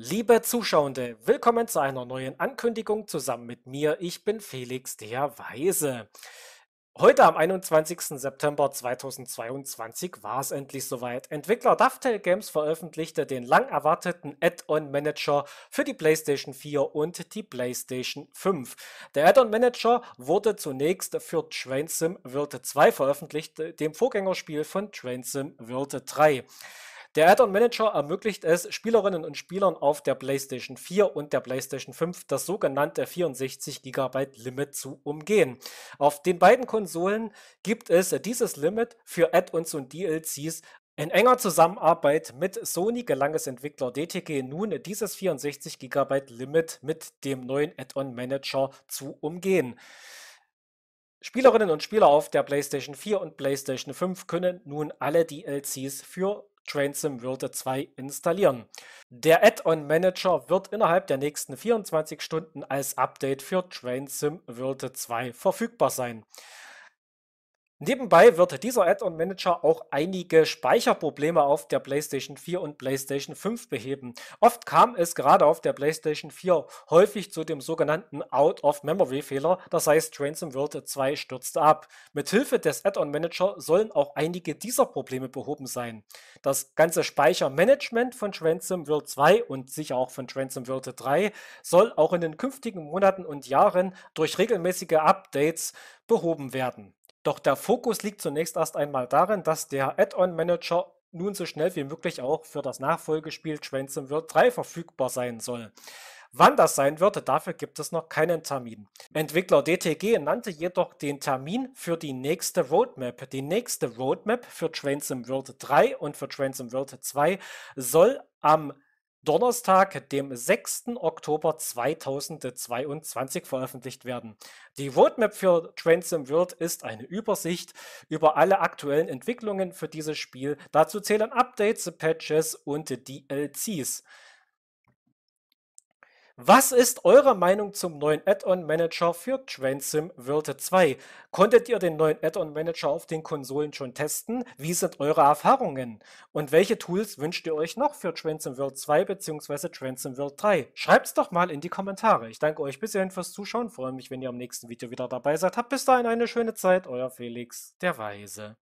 Liebe Zuschauende, willkommen zu einer neuen Ankündigung zusammen mit mir. Ich bin Felix der Weise. Heute am 21. September 2022 war es endlich soweit. Entwickler Dovetail Games veröffentlichte den lang erwarteten Add-on Manager für die PlayStation 4 und die PlayStation 5. Der Add-on Manager wurde zunächst für Train Sim World 2 veröffentlicht, dem Vorgängerspiel von Train Sim World 3. Der Add-on Manager ermöglicht es Spielerinnen und Spielern auf der PlayStation 4 und der PlayStation 5 das sogenannte 64 GB Limit zu umgehen. Auf den beiden Konsolen gibt es dieses Limit für Add-ons und DLCs in enger Zusammenarbeit mit Sony gelang es Entwickler DTG nun, dieses 64 GB Limit mit dem neuen Add-on Manager zu umgehen. Spielerinnen und Spieler auf der PlayStation 4 und PlayStation 5 können nun alle DLCs für TrainSim Worlder 2 installieren. Der Add-on Manager wird innerhalb der nächsten 24 Stunden als Update für TrainSim Worlder 2 verfügbar sein. Nebenbei wird dieser Add-on-Manager auch einige Speicherprobleme auf der PlayStation 4 und PlayStation 5 beheben. Oft kam es gerade auf der PlayStation 4 häufig zu dem sogenannten Out-of-Memory-Fehler, das heißt Transom World 2 stürzte ab. Mithilfe des Add-on-Manager sollen auch einige dieser Probleme behoben sein. Das ganze Speichermanagement von Transom World 2 und sicher auch von Transom World 3 soll auch in den künftigen Monaten und Jahren durch regelmäßige Updates behoben werden. Doch der Fokus liegt zunächst erst einmal darin, dass der Add-on-Manager nun so schnell wie möglich auch für das Nachfolgespiel World 3 verfügbar sein soll. Wann das sein wird, dafür gibt es noch keinen Termin. Entwickler DTG nannte jedoch den Termin für die nächste Roadmap. Die nächste Roadmap für World 3 und für World 2 soll am Donnerstag, dem 6. Oktober 2022 veröffentlicht werden. Die Roadmap für Transom World ist eine Übersicht über alle aktuellen Entwicklungen für dieses Spiel. Dazu zählen Updates, Patches und DLCs. Was ist eure Meinung zum neuen Add-on Manager für Trainsim Virte 2? Konntet ihr den neuen Add-on Manager auf den Konsolen schon testen? Wie sind eure Erfahrungen? Und welche Tools wünscht ihr euch noch für Trainsim World 2 bzw. Trainsim World 3? es doch mal in die Kommentare. Ich danke euch bis hierhin fürs Zuschauen, freue mich, wenn ihr am nächsten Video wieder dabei seid. Habt bis dahin eine schöne Zeit, euer Felix der Weise.